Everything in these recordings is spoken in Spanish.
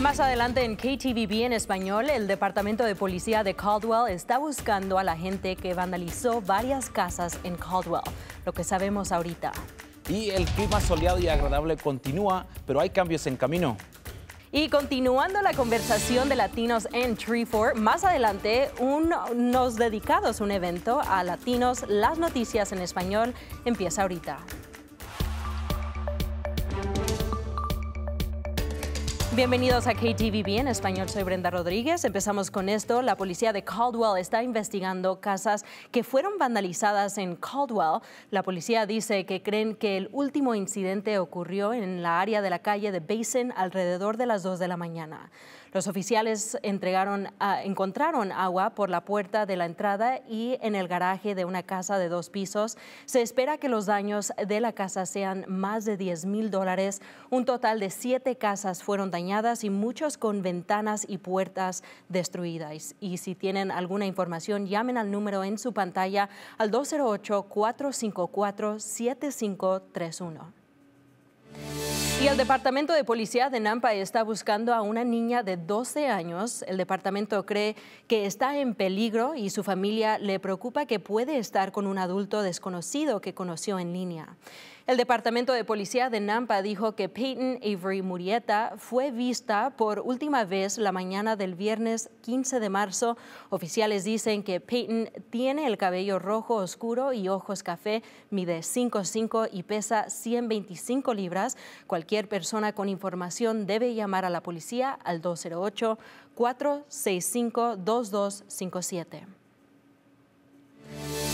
Más adelante en KTVB en español, el departamento de policía de Caldwell está buscando a la gente que vandalizó varias casas en Caldwell, lo que sabemos ahorita. Y el clima soleado y agradable continúa, pero hay cambios en camino. Y continuando la conversación de latinos en Treefort, más adelante un, nos dedicados un evento a latinos, las noticias en español empieza ahorita. Bienvenidos a KTVB en español, soy Brenda Rodríguez. Empezamos con esto. La policía de Caldwell está investigando casas que fueron vandalizadas en Caldwell. La policía dice que creen que el último incidente ocurrió en la área de la calle de Basin alrededor de las 2 de la mañana. Los oficiales entregaron, encontraron agua por la puerta de la entrada y en el garaje de una casa de dos pisos. Se espera que los daños de la casa sean más de 10 mil dólares. Un total de siete casas fueron dañadas y muchos con ventanas y puertas destruidas. Y si tienen alguna información, llamen al número en su pantalla al 208-454-7531. Y el Departamento de Policía de Nampa está buscando a una niña de 12 años. El departamento cree que está en peligro y su familia le preocupa que puede estar con un adulto desconocido que conoció en línea. El Departamento de Policía de Nampa dijo que Peyton Avery Murieta fue vista por última vez la mañana del viernes 15 de marzo. Oficiales dicen que Peyton tiene el cabello rojo oscuro y ojos café, mide 5'5 y pesa 125 libras. Cualquier persona con información debe llamar a la policía al 208 465 2257.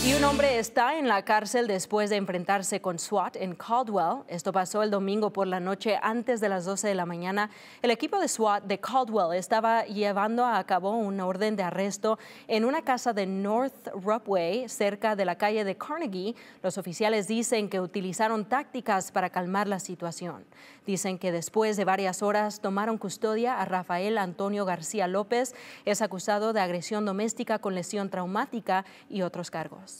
Y un hombre está en la cárcel después de enfrentarse con SWAT en Caldwell. Esto pasó el domingo por la noche antes de las 12 de la mañana. El equipo de SWAT de Caldwell estaba llevando a cabo una orden de arresto en una casa de North Rubway cerca de la calle de Carnegie. Los oficiales dicen que utilizaron tácticas para calmar la situación. Dicen que después de varias horas tomaron custodia a Rafael Antonio García López. Es acusado de agresión doméstica con lesión traumática y otros cargos.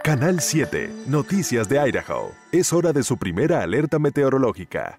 Canal 7, Noticias de Idaho. Es hora de su primera alerta meteorológica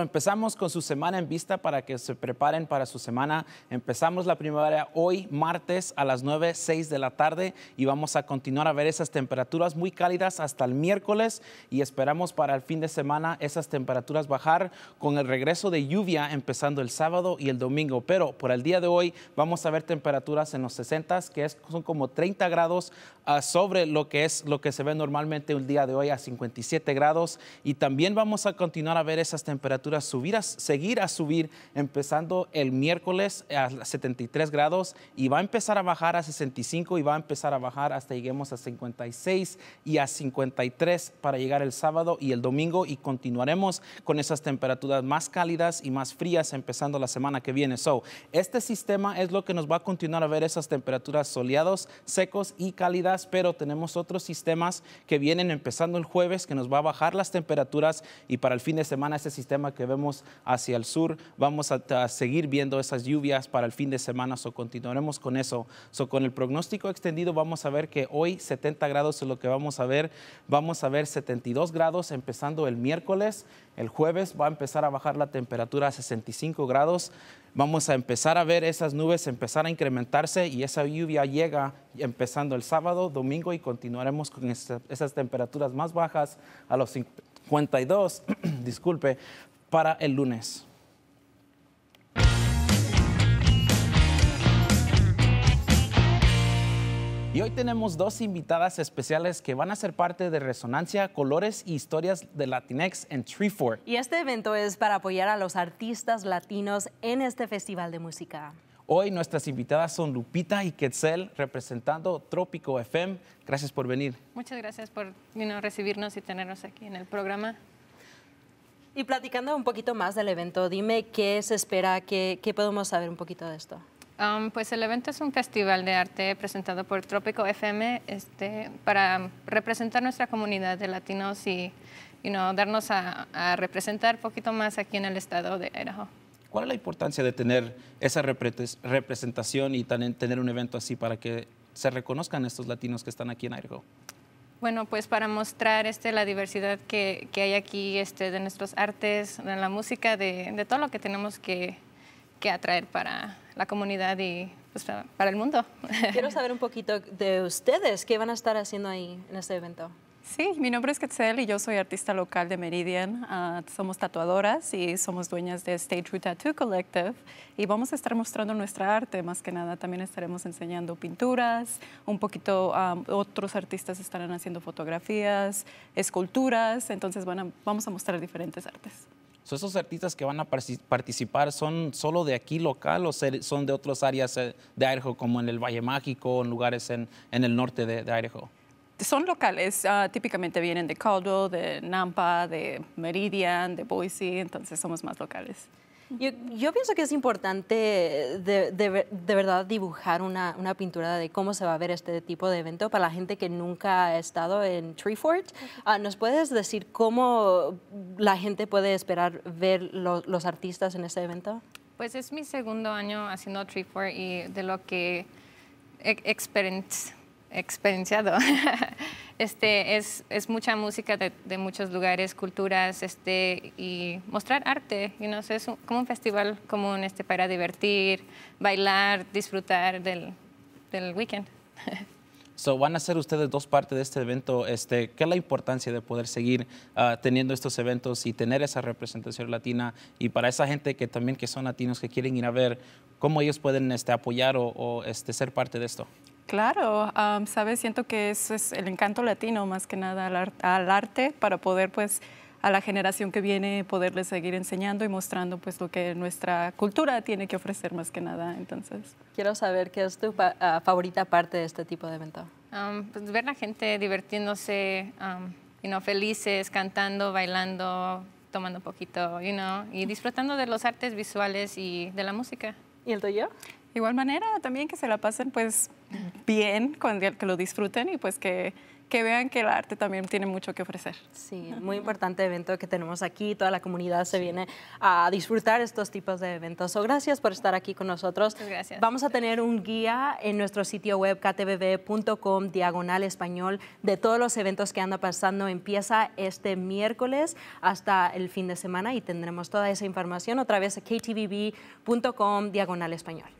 empezamos con su semana en vista para que se preparen para su semana. Empezamos la primavera hoy, martes, a las 9, 6 de la tarde y vamos a continuar a ver esas temperaturas muy cálidas hasta el miércoles y esperamos para el fin de semana esas temperaturas bajar con el regreso de lluvia empezando el sábado y el domingo. Pero por el día de hoy vamos a ver temperaturas en los 60, que es, son como 30 grados ah, sobre lo que es lo que se ve normalmente un día de hoy a 57 grados y también vamos a continuar a ver esas temperaturas temperaturas subir a, seguir a subir, empezando el miércoles a 73 grados y va a empezar a bajar a 65 y va a empezar a bajar hasta lleguemos a 56 y a 53 para llegar el sábado y el domingo y continuaremos con esas temperaturas más cálidas y más frías empezando la semana que viene. So, este sistema es lo que nos va a continuar a ver esas temperaturas soleados, secos y cálidas, pero tenemos otros sistemas que vienen empezando el jueves que nos va a bajar las temperaturas y para el fin de semana ese sistema que vemos hacia el sur. Vamos a, seguir viendo esas lluvias para el fin de semana, o continuaremos con eso. So con el pronóstico extendido vamos a ver que hoy 70 grados es lo que vamos a ver. Vamos a ver 72 grados empezando el miércoles. El jueves va a empezar a bajar la temperatura a 65 grados. Vamos a empezar a ver esas nubes empezar a incrementarse y esa lluvia llega empezando el sábado, domingo y continuaremos con esas temperaturas más bajas a los 52, disculpe, para el lunes. Y hoy tenemos dos invitadas especiales que van a ser parte de Resonancia, Colores y Historias de Latinex en Treefort. Y este evento es para apoyar a los artistas latinos en este festival de música. Hoy nuestras invitadas son Lupita y Quetzel representando Trópico FM. Gracias por venir. Muchas gracias por recibirnos y tenernos aquí en el programa. Y platicando un poquito más del evento, dime qué se espera, qué, qué podemos saber un poquito de esto. Um, pues el evento es un festival de arte presentado por Trópico FM este, para representar nuestra comunidad de latinos y you darnos a, a, representar un poquito más aquí en el estado de Idaho. ¿Cuál es la importancia de tener esa representación y tener un evento así para que se reconozcan estos latinos que están aquí en Idaho? Bueno, pues para mostrar este, la diversidad que, hay aquí este, de nuestros artes, de la música, de, de todo lo que tenemos que, que atraer para la comunidad y pues, para el mundo. Quiero saber un poquito de ustedes, qué van a estar haciendo ahí en este evento. Sí, mi nombre es Quetzal y yo soy artista local de Meridian. Ah, somos tatuadoras y somos dueñas de State True Tattoo Collective y vamos a estar mostrando nuestra arte más que nada. También estaremos enseñando pinturas, un poquito ah, otros artistas estarán haciendo fotografías, esculturas, entonces vamos a mostrar diferentes artes. ¿Son ¿Esos artistas que van a participar son solo de aquí local o son de otras áreas eh, de Idaho como en el Valle Mágico o en lugares en, el norte de, de son locales, ah, típicamente vienen de Caldwell, de Nampa, de Meridian, de Boise, entonces somos más locales. Yo, pienso que es importante de, verdad dibujar una, pintura de cómo se va a ver este tipo de evento para la gente que nunca ha estado en Treefort. Ah, ¿Nos puedes decir cómo la gente puede esperar ver los artistas en este evento? Pues es mi segundo año haciendo Treefort y de lo que e-, experiencia experienciado. este, es, es, mucha música de, de, muchos lugares, culturas, este, y mostrar arte. y es como un festival común este, para divertir, bailar, disfrutar del, del weekend. so, van a ser ustedes dos partes de este evento. Este, ¿Qué es la importancia de poder seguir ah, teniendo estos eventos y tener esa representación latina? Y para esa gente que también que son latinos, que quieren ir a ver, ¿cómo ellos pueden este, apoyar o, o este, ser parte de esto? Claro, sabes, siento que es el encanto latino más que nada al, arte para poder pues a la generación que viene poderle seguir enseñando y mostrando pues lo que nuestra cultura tiene que ofrecer más que nada. Entonces, quiero saber qué es tu ah, favorita parte de este tipo de evento. Um, pues ver la gente divirtiéndose, um, felices, cantando, bailando, tomando un poquito, you y disfrutando de los artes visuales y de la música. ¿Y el tuyo? igual manera, también que se la pasen pues bien, que lo disfruten y pues que, que vean que el arte también tiene mucho que ofrecer. Sí, muy importante evento que tenemos aquí. Toda la comunidad se viene a disfrutar estos tipos de eventos. So, gracias por estar aquí con nosotros. Muchas gracias. Vamos a tener un guía en nuestro sitio web ktbb.com diagonal español de todos los eventos que anda pasando. Empieza este miércoles hasta el fin de semana y tendremos toda esa información otra vez a ktbb.com diagonal español.